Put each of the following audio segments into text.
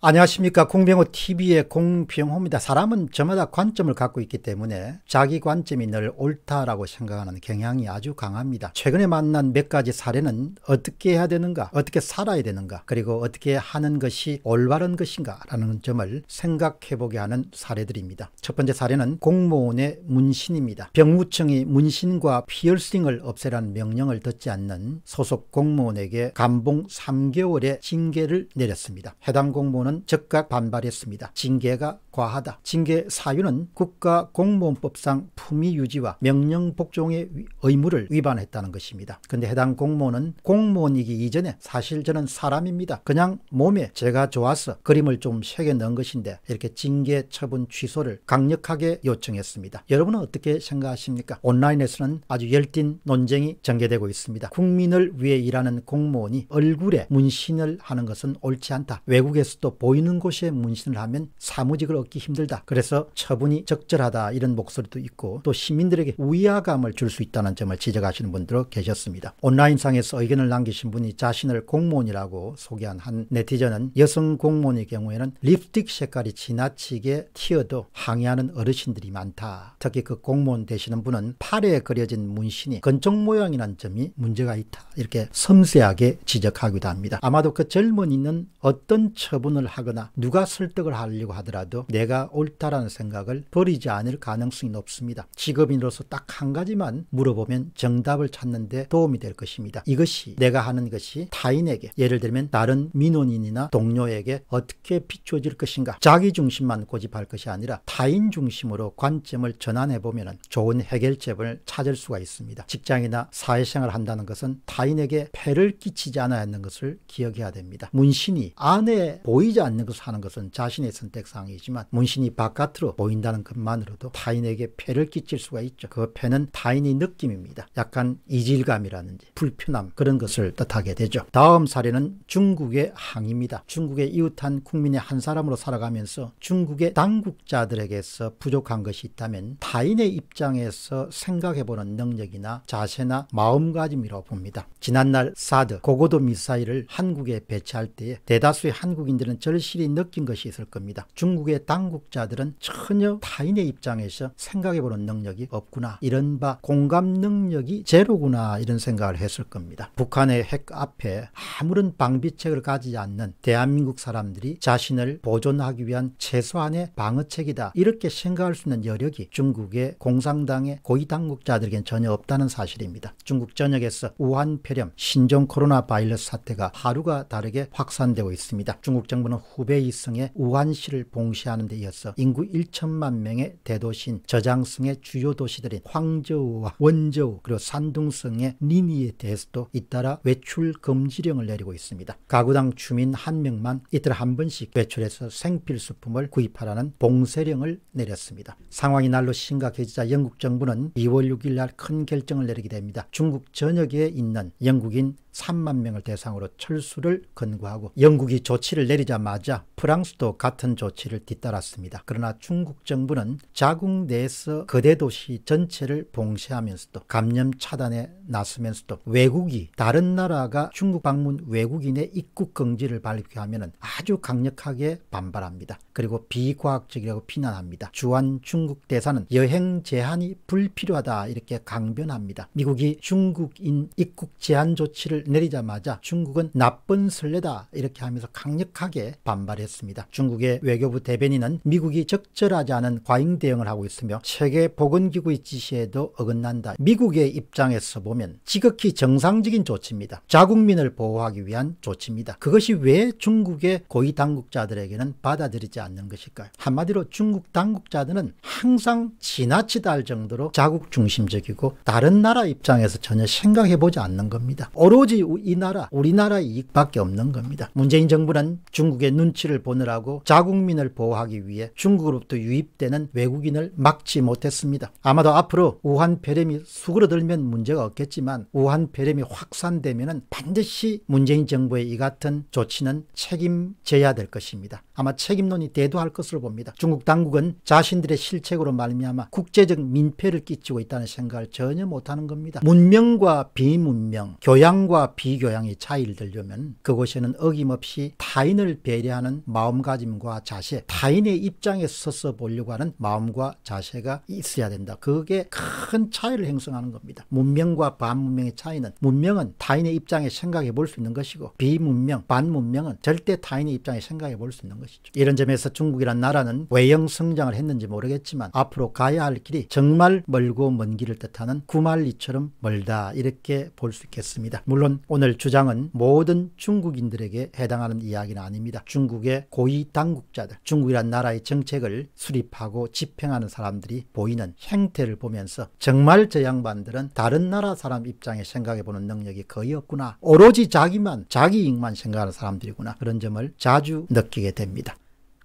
안녕하십니까 공병호 TV의 공병호입니다. 사람은 저마다 관점을 갖고 있기 때문에 자기 관점이 늘 옳다라고 생각하는 경향이 아주 강합니다. 최근에 만난 몇 가지 사례는 어떻게 해야 되는가 어떻게 살아야 되는가 그리고 어떻게 하는 것이 올바른 것인가 라는 점을 생각해보게 하는 사례들입니다. 첫 번째 사례는 공무원의 문신입니다. 병무청이 문신과 피어싱을 없애라는 명령을 듣지 않는 소속 공무원에게 감봉 3개월의 징계를 내렸습니다. 해당 공무원은 정부는 즉각 반발했습니다. 징계가 과하다. 징계 사유는 국가 공무원법상 품위 유지와 명령 복종의 의무를 위반했다는 것입니다. 근데 해당 공무원은 공무원이기 이전에 사실 저는 사람입니다. 그냥 몸에 제가 좋아서 그림을 좀 새겨 넣은 것인데 이렇게 징계 처분 취소를 강력하게 요청했습니다. 여러분은 어떻게 생각하십니까? 온라인에서는 아주 열띤 논쟁이 전개되고 있습니다. 국민을 위해 일하는 공무원이 얼굴에 문신을 하는 것은 옳지 않다. 외국에서도 보이는 곳에 문신을 하면 사무직을 얻기 힘들다. 그래서 처분이 적절하다 이런 목소리도 있고 또 시민들에게 우야감을줄 수 있다는 점을 지적하시는 분들도 계셨습니다. 온라인상에서 의견을 남기신 분이 자신을 공무원이라고 소개한 한 네티즌은 여성 공무원의 경우에는 립스틱 색깔이 지나치게 튀어도 항의하는 어르신들이 많다. 특히 그 공무원 되시는 분은 팔에 그려진 문신이 건축 모양이란 점이 문제가 있다. 이렇게 섬세하게 지적하기도 합니다. 아마도 그 젊은이는 어떤 처분을 하거나 누가 설득을 하려고 하더라도 내가 옳다라는 생각을 버리지 않을 가능성이 높습니다. 직업인으로서 딱 한 가지만 물어보면 정답을 찾는데 도움이 될 것입니다. 이것이 내가 하는 것이 타인에게 예를 들면 다른 민원인이나 동료에게 어떻게 비춰질 것인가 자기 중심만 고집할 것이 아니라 타인 중심으로 관점을 전환해보면 좋은 해결책을 찾을 수가 있습니다. 직장이나 사회생활 한다는 것은 타인에게 폐를 끼치지 않아야 하는 것을 기억해야 됩니다. 문신이 안에 보이지 보이지 않는 것을 하는 것은 자신의 선택사항이지만 문신이 바깥으로 보인다는 것만으로도 타인에게 폐를 끼칠 수가 있죠. 그 폐는 타인의 느낌입니다. 약간 이질감이라는지 불편함 그런 것을 뜻하게 되죠. 다음 사례는 중국의 항입니다. 중국의 이웃한 국민의 한 사람으로 살아가면서 중국의 당국자들에게서 부족한 것이 있다면 타인의 입장에서 생각해보는 능력이나 자세나 마음가짐이라고 봅니다. 지난날 사드 고고도 미사일을 한국에 배치할 때에 대다수의 한국인들은 절실히 느낀 것이 있을 겁니다. 중국의 당국자들은 전혀 타인의 입장에서 생각해보는 능력이 없구나 이른바 공감 능력이 제로구나 이런 생각을 했을 겁니다. 북한의 핵 앞에 아무런 방비책을 가지지 않는 대한민국 사람들이 자신을 보존하기 위한 최소한의 방어책이다 이렇게 생각할 수 있는 여력이 중국의 공산당의 고위 당국자들에겐 전혀 없다는 사실입니다. 중국 전역에서 우한 폐렴 신종 코로나 바이러스 사태가 하루가 다르게 확산되고 있습니다. 중국 정부는 후베이성의 우한시를 봉쇄하는 데 이어서 인구 1천만 명의 대도시인 저장성의 주요 도시들인 황저우와 원저우 그리고 산둥성의 니니에 대해서도 잇따라 외출 금지령을 내리고 있습니다. 가구당 주민 한 명만 이틀 한 번씩 외출해서 생필수품을 구입하라는 봉쇄령을 내렸습니다. 상황이 날로 심각해지자 영국 정부는 2월 6일 날 큰 결정을 내리게 됩니다. 중국 전역에 있는 영국인 3만 명을 대상으로 철수를 권고하고 영국이 조치를 내리자마자 프랑스도 같은 조치를 뒤따랐습니다. 그러나 중국 정부는 자국 내에서 거대 도시 전체를 봉쇄하면서도 감염 차단에 나서면서도 외국이 다른 나라가 중국 방문 외국인의 입국 금지를 발표하면 아주 강력하게 반발합니다. 그리고 비과학적이라고 비난합니다. 주한 중국 대사는 여행 제한이 불필요하다 이렇게 강변합니다. 미국이 중국인 입국 제한 조치를 내리자마자 중국은 나쁜 설례다 이렇게 하면서 강력하게 반발했습니다. 중국의 외교부 대변인은 미국이 적절하지 않은 과잉 대응을 하고 있으며 세계 보건기구의 지시에도 어긋난다. 미국의 입장에서 보면 지극히 정상적인 조치입니다. 자국민을 보호하기 위한 조치입니다. 그것이 왜 중국의 고위 당국자들에게는 받아들이지 않는 것일까요? 한마디로 중국 당국자들은 항상 지나치다 할 정도로 자국 중심적이고 다른 나라 입장에서 전혀 생각해보지 않는 겁니다. 오로지 이 나라 우리나라 이익밖에 없는 겁니다. 문재인 정부는 중국의 눈치를 보느라고 자국민을 보호하기 위해 중국으로부터 유입되는 외국인을 막지 못했습니다. 아마도 앞으로 우한 폐렴이 수그러들면 문제가 없겠지만 우한 폐렴이 확산되면 반드시 문재인 정부의 이 같은 조치는 책임져야 될 것입니다. 아마 책임론이 대두할 것으로 봅니다. 중국 당국은 자신들의 실책으로 말미암아 국제적 민폐를 끼치고 있다는 생각을 전혀 못하는 겁니다. 문명과 비문명, 교양과 교양 비교양의 차이를 들려면 그곳에는 어김없이 타인을 배려하는 마음가짐과 자세 타인의 입장에 서서 보려고 하는 마음과 자세가 있어야 된다. 그게 큰 차이를 형성하는 겁니다. 문명과 반문명의 차이는 문명은 타인의 입장에 생각해 볼 수 있는 것이고 비문명, 반문명은 절대 타인의 입장에 생각해 볼 수 있는 것이죠. 이런 점에서 중국이란 나라는 외형 성장을 했는지 모르겠지만 앞으로 가야 할 길이 정말 멀고 먼 길을 뜻하는 구말리처럼 멀다 이렇게 볼 수 있겠습니다. 물론 물론 오늘 주장은 모든 중국인들에게 해당하는 이야기는 아닙니다. 중국의 고위 당국자들, 중국이란 나라의 정책을 수립하고 집행하는 사람들이 보이는 행태를 보면서 정말 저 양반들은 다른 나라 사람 입장에 생각해보는 능력이 거의 없구나. 오로지 자기만, 자기 이익만 생각하는 사람들이구나. 그런 점을 자주 느끼게 됩니다.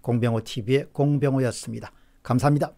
공병호TV의 공병호였습니다. 감사합니다.